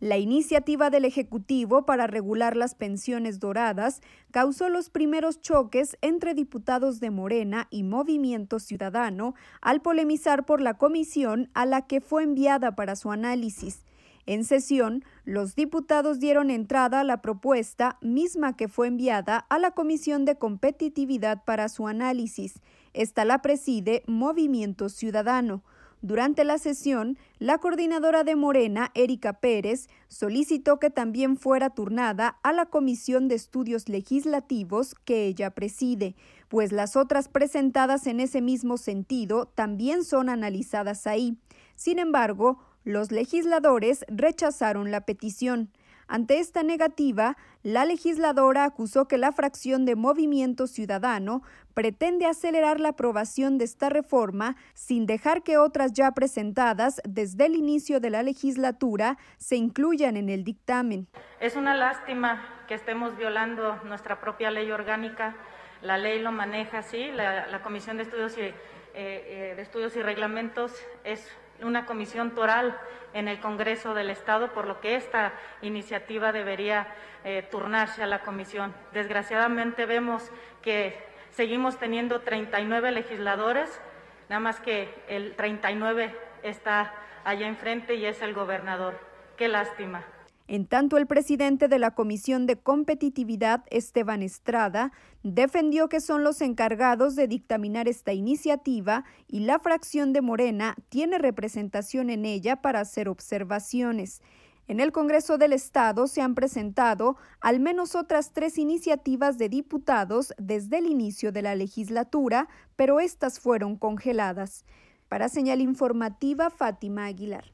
La iniciativa del Ejecutivo para regular las pensiones doradas causó los primeros choques entre diputados de Morena y Movimiento Ciudadano al polemizar por la comisión a la que fue enviada para su análisis. En sesión, los diputados dieron entrada a la propuesta misma que fue enviada a la Comisión de Competitividad para su análisis. Esta la preside Movimiento Ciudadano. Durante la sesión, la coordinadora de Morena, Erika Pérez, solicitó que también fuera turnada a la Comisión de Estudios Legislativos que ella preside, pues las otras presentadas en ese mismo sentido también son analizadas ahí. Sin embargo, los legisladores rechazaron la petición. Ante esta negativa, la legisladora acusó que la fracción de Movimiento Ciudadano pretende acelerar la aprobación de esta reforma sin dejar que otras ya presentadas desde el inicio de la legislatura se incluyan en el dictamen. Es una lástima que estemos violando nuestra propia ley orgánica. La ley lo maneja así, la, Comisión de Estudios eh, eh, de Estudios y Reglamentos es una comisión toral en el Congreso del Estado, por lo que esta iniciativa debería eh, turnarse a la comisión. Desgraciadamente vemos que seguimos teniendo 39 legisladores, nada más que el 39 está allá enfrente y es el gobernador. Qué lástima. En tanto, el presidente de la Comisión de Competitividad, Esteban Estrada, defendió que son los encargados de dictaminar esta iniciativa y la fracción de Morena tiene representación en ella para hacer observaciones. En el Congreso del Estado se han presentado al menos otras tres iniciativas de diputados desde el inicio de la legislatura, pero estas fueron congeladas. Para señal informativa, Fátima Aguilar.